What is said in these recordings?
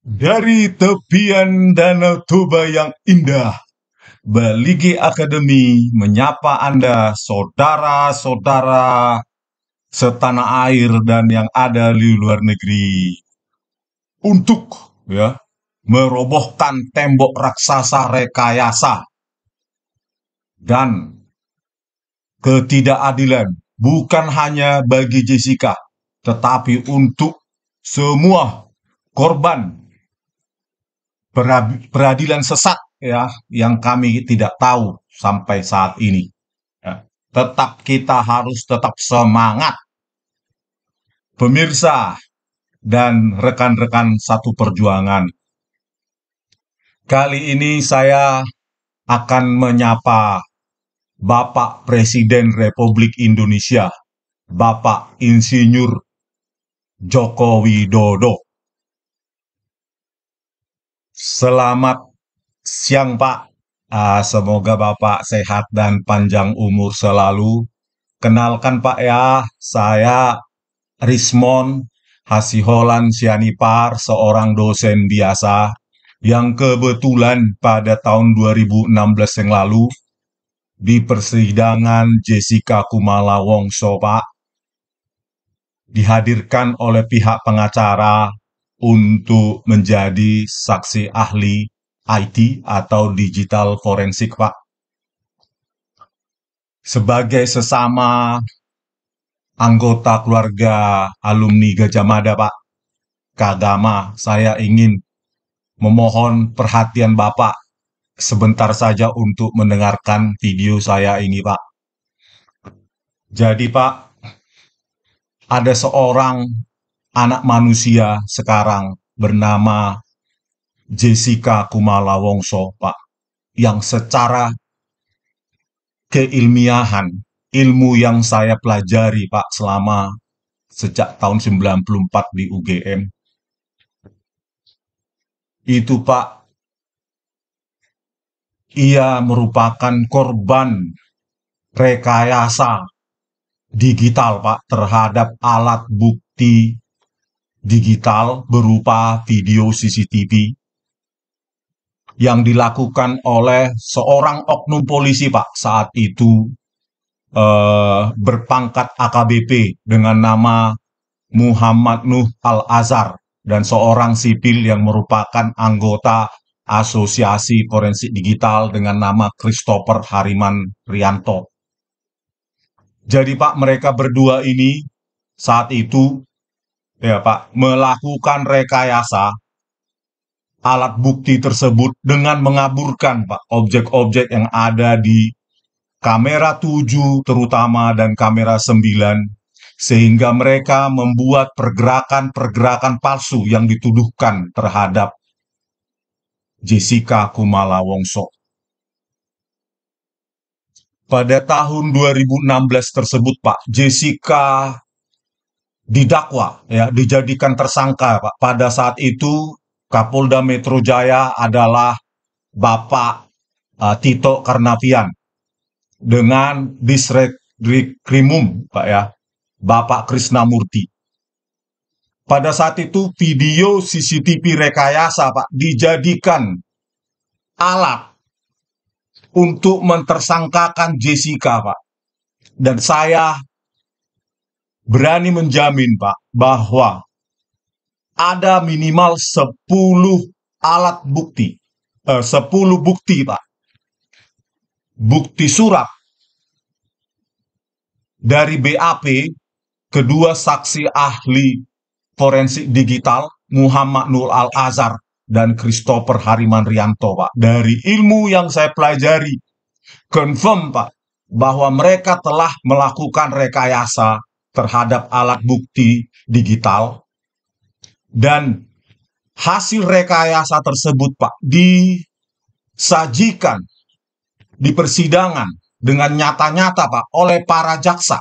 Dari tepian Danau Toba yang indah, Baligi Akademi menyapa Anda, saudara-saudara setanah air dan yang ada di luar negeri, untuk ya merobohkan tembok raksasa rekayasa dan ketidakadilan bukan hanya bagi Jessica, tetapi untuk semua korban peradilan sesat ya yang kami tidak tahu sampai saat ini. Ya. Tetap kita harus tetap semangat. Pemirsa dan rekan-rekan satu perjuangan. Kali ini saya akan menyapa Bapak Presiden Republik Indonesia, Bapak Insinyur Joko Widodo. Selamat siang, Pak. Uh, semoga Bapak sehat dan panjang umur selalu. Kenalkan Pak ya, saya Rismon Hasiholan Sianipar, seorang dosen biasa yang kebetulan pada tahun 2016 yang lalu di persidangan Jessica Kumala Wongso Pak dihadirkan oleh pihak pengacara untuk menjadi saksi ahli IT atau digital forensik, Pak. Sebagai sesama anggota keluarga alumni Gajah Mada, Pak, Kagama, saya ingin memohon perhatian Bapak sebentar saja untuk mendengarkan video saya ini, Pak. Jadi, Pak, ada seorang anak manusia sekarang bernama Jessica Kumala Wongso, Pak, yang secara keilmiahan, ilmu yang saya pelajari, Pak, selama sejak tahun 94 di UGM, itu, Pak, ia merupakan korban rekayasa digital, Pak, terhadap alat bukti digital berupa video CCTV yang dilakukan oleh seorang oknum polisi Pak saat itu eh, berpangkat AKBP dengan nama Muhammad Nuh Al-Azhar dan seorang sipil yang merupakan anggota Asosiasi Forensik Digital dengan nama Christopher Hariman Rianto. Jadi Pak, mereka berdua ini saat itu ya Pak, melakukan rekayasa alat bukti tersebut dengan mengaburkan Pak objek-objek yang ada di kamera 7 terutama dan kamera 9 sehingga mereka membuat pergerakan-pergerakan palsu yang dituduhkan terhadap Jessica Kumala Wongso. Pada tahun 2016 tersebut, Pak, Jessica didakwa ya dijadikan tersangka Pak. Pada saat itu Kapolda Metro Jaya adalah Bapak uh, Tito Karnavian dengan Disrekrimum Pak ya Bapak Murti Pada saat itu video CCTV rekayasa Pak dijadikan alat untuk mentersangkakan Jessica Pak. Dan saya berani menjamin Pak bahwa ada minimal 10 alat bukti. Eh, 10 bukti Pak. Bukti surat dari BAP kedua saksi ahli forensik digital Muhammad Nur Al Azhar dan Christopher Hariman Rianto Pak. Dari ilmu yang saya pelajari confirm Pak bahwa mereka telah melakukan rekayasa terhadap alat bukti digital dan hasil rekayasa tersebut Pak disajikan di persidangan dengan nyata-nyata Pak oleh para jaksa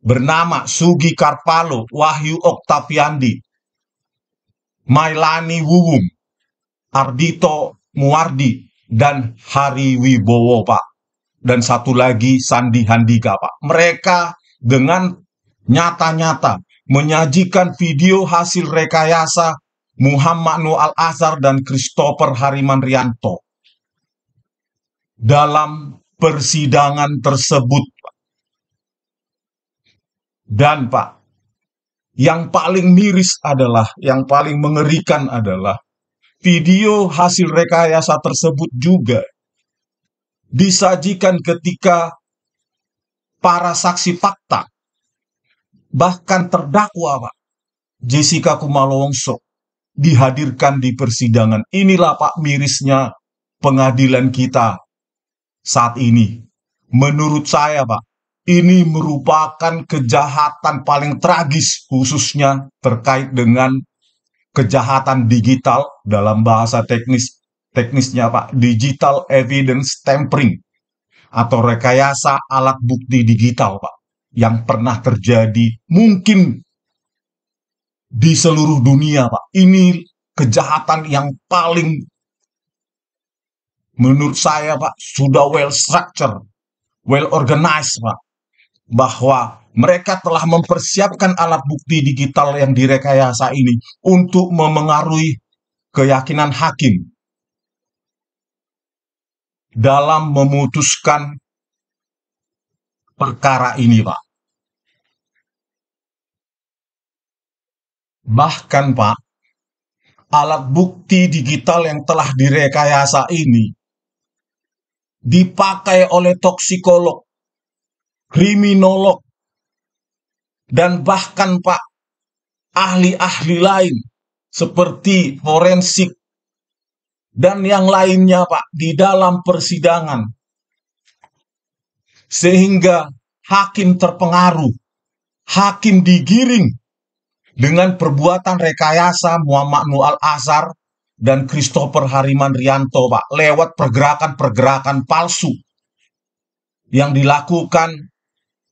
bernama Sugi Karpalo, Wahyu Oktaviandi, Mailani Wuwung, Ardito Muardi, dan Hari Wibowo Pak. Dan satu lagi Sandi Handika Pak. Mereka dengan nyata-nyata menyajikan video hasil rekayasa Muhammad Nuh Al-Azhar dan Christopher Hariman Rianto. Dalam persidangan tersebut. Dan Pak, yang paling miris adalah, yang paling mengerikan adalah, video hasil rekayasa tersebut juga disajikan ketika para saksi fakta bahkan terdakwa Pak Jessica Kumala dihadirkan di persidangan. Inilah Pak mirisnya pengadilan kita saat ini. Menurut saya Pak, ini merupakan kejahatan paling tragis khususnya terkait dengan kejahatan digital dalam bahasa teknis teknisnya Pak, digital evidence tampering atau rekayasa alat bukti digital Pak yang pernah terjadi mungkin di seluruh dunia, Pak. Ini kejahatan yang paling menurut saya, Pak, sudah well structured, well organized, Pak. Bahwa mereka telah mempersiapkan alat bukti digital yang direkayasa ini untuk memengaruhi keyakinan hakim dalam memutuskan perkara ini, Pak. Bahkan, Pak, alat bukti digital yang telah direkayasa ini dipakai oleh toksikolog, kriminolog, dan bahkan, Pak, ahli-ahli lain seperti forensik dan yang lainnya, Pak, di dalam persidangan sehingga hakim terpengaruh, hakim digiring dengan perbuatan rekayasa Muhammad Al Azhar dan Christopher Hariman Rianto, Pak, lewat pergerakan-pergerakan palsu yang dilakukan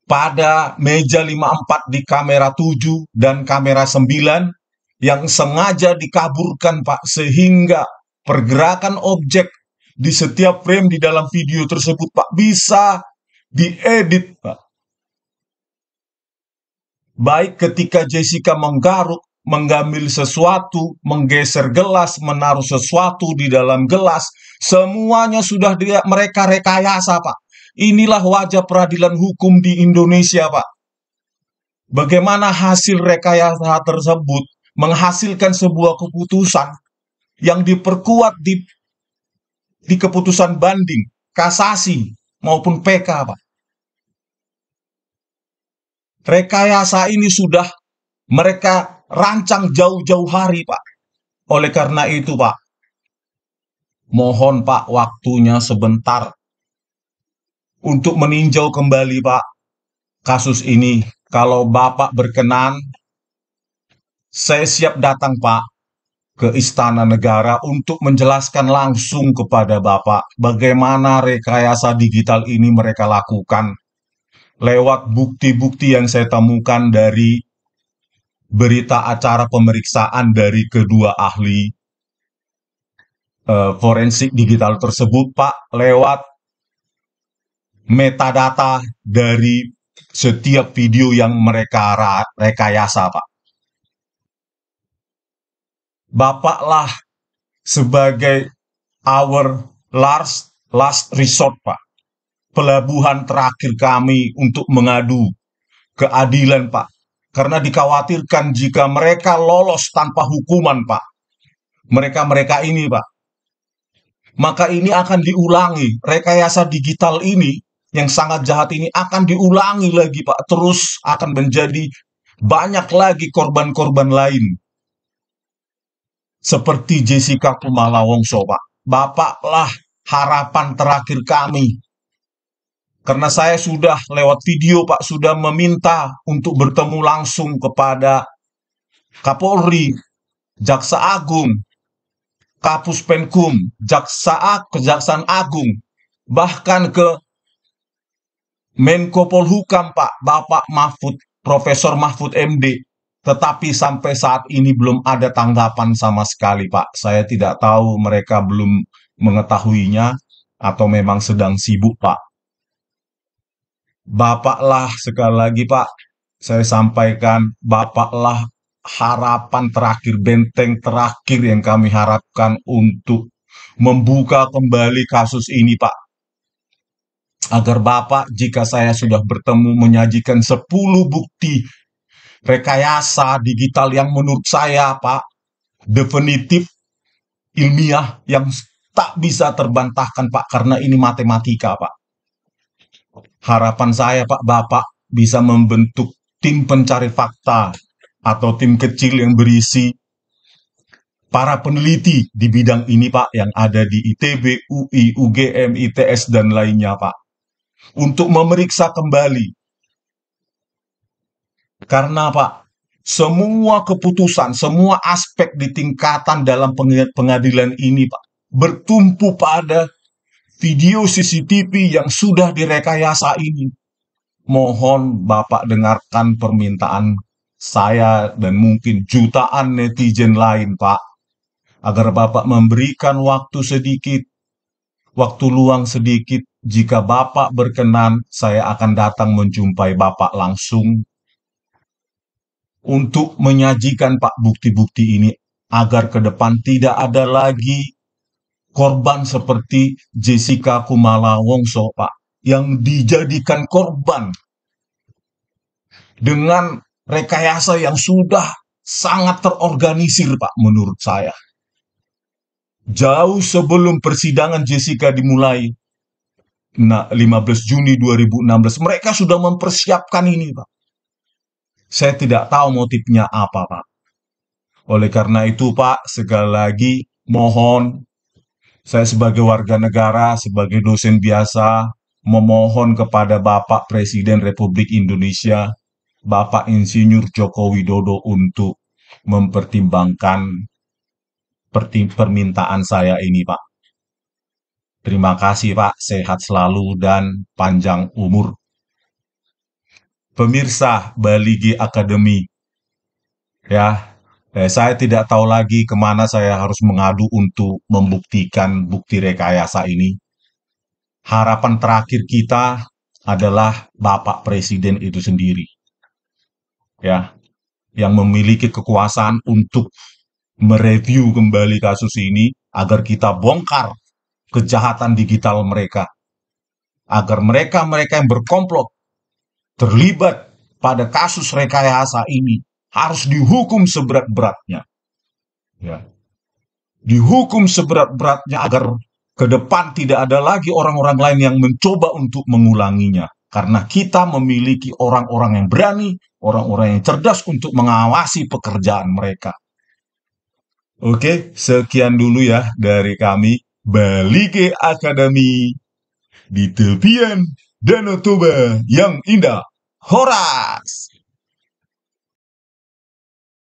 pada meja 54 di kamera 7 dan kamera 9 yang sengaja dikaburkan Pak sehingga pergerakan objek di setiap frame di dalam video tersebut Pak bisa diedit, Pak. Baik ketika Jessica menggaruk, mengambil sesuatu, menggeser gelas, menaruh sesuatu di dalam gelas, semuanya sudah dia, mereka rekayasa, Pak. Inilah wajah peradilan hukum di Indonesia, Pak. Bagaimana hasil rekayasa tersebut menghasilkan sebuah keputusan yang diperkuat di di keputusan banding, kasasi, maupun PK, Pak. Rekayasa ini sudah mereka rancang jauh-jauh hari, Pak. Oleh karena itu, Pak, mohon Pak waktunya sebentar untuk meninjau kembali, Pak, kasus ini. Kalau Bapak berkenan, saya siap datang, Pak, ke istana negara untuk menjelaskan langsung kepada Bapak bagaimana rekayasa digital ini mereka lakukan lewat bukti-bukti yang saya temukan dari berita acara pemeriksaan dari kedua ahli uh, forensik digital tersebut, Pak, lewat metadata dari setiap video yang mereka rekayasa, Pak. Bapaklah sebagai our last last resort, Pak. Pelabuhan terakhir kami untuk mengadu keadilan, Pak. Karena dikhawatirkan jika mereka lolos tanpa hukuman, Pak. Mereka-mereka ini, Pak. Maka ini akan diulangi. Rekayasa digital ini yang sangat jahat ini akan diulangi lagi, Pak. Terus akan menjadi banyak lagi korban-korban lain. Seperti Jessica Kumala Wongso, Pak. Bapaklah harapan terakhir kami. Karena saya sudah lewat video, Pak, sudah meminta untuk bertemu langsung kepada Kapolri, Jaksa Agung, Kapus Penkum, Jaksa Kejaksaan Agung, bahkan ke Menko Polhukam Pak, Bapak Mahfud, Profesor Mahfud MD. Tetapi sampai saat ini belum ada tanggapan sama sekali, Pak. Saya tidak tahu mereka belum mengetahuinya atau memang sedang sibuk, Pak. Bapaklah sekali lagi, Pak. Saya sampaikan, Bapaklah harapan terakhir, benteng terakhir yang kami harapkan untuk membuka kembali kasus ini, Pak agar Bapak jika saya sudah bertemu menyajikan 10 bukti rekayasa digital yang menurut saya Pak definitif ilmiah yang tak bisa terbantahkan Pak karena ini matematika Pak. Harapan saya Pak Bapak bisa membentuk tim pencari fakta atau tim kecil yang berisi para peneliti di bidang ini Pak yang ada di ITB, UI, UGM, ITS dan lainnya Pak untuk memeriksa kembali karena apa? Semua keputusan, semua aspek di tingkatan dalam pengadilan ini, Pak, bertumpu pada video CCTV yang sudah direkayasa ini. Mohon Bapak dengarkan permintaan saya dan mungkin jutaan netizen lain, Pak, agar Bapak memberikan waktu sedikit, waktu luang sedikit jika Bapak berkenan, saya akan datang menjumpai Bapak langsung untuk menyajikan Pak bukti-bukti ini agar ke depan tidak ada lagi korban seperti Jessica Kumala Wongso Pak yang dijadikan korban dengan rekayasa yang sudah sangat terorganisir Pak menurut saya. Jauh sebelum persidangan Jessica dimulai, nah 15 Juni 2016 mereka sudah mempersiapkan ini Pak saya tidak tahu motifnya apa, Pak. Oleh karena itu, Pak, sekali lagi mohon saya sebagai warga negara, sebagai dosen biasa, memohon kepada Bapak Presiden Republik Indonesia, Bapak Insinyur Joko Widodo untuk mempertimbangkan permintaan saya ini, Pak. Terima kasih, Pak. Sehat selalu dan panjang umur pemirsa Baligi Academy. Ya, eh, saya tidak tahu lagi kemana saya harus mengadu untuk membuktikan bukti rekayasa ini. Harapan terakhir kita adalah Bapak Presiden itu sendiri. Ya, yang memiliki kekuasaan untuk mereview kembali kasus ini agar kita bongkar kejahatan digital mereka. Agar mereka-mereka yang berkomplot terlibat pada kasus rekayasa ini harus dihukum seberat-beratnya. Ya. Dihukum seberat-beratnya agar ke depan tidak ada lagi orang-orang lain yang mencoba untuk mengulanginya. Karena kita memiliki orang-orang yang berani, orang-orang yang cerdas untuk mengawasi pekerjaan mereka. Oke, sekian dulu ya dari kami Balige Academy di tepian Danau Toba yang indah. Hora!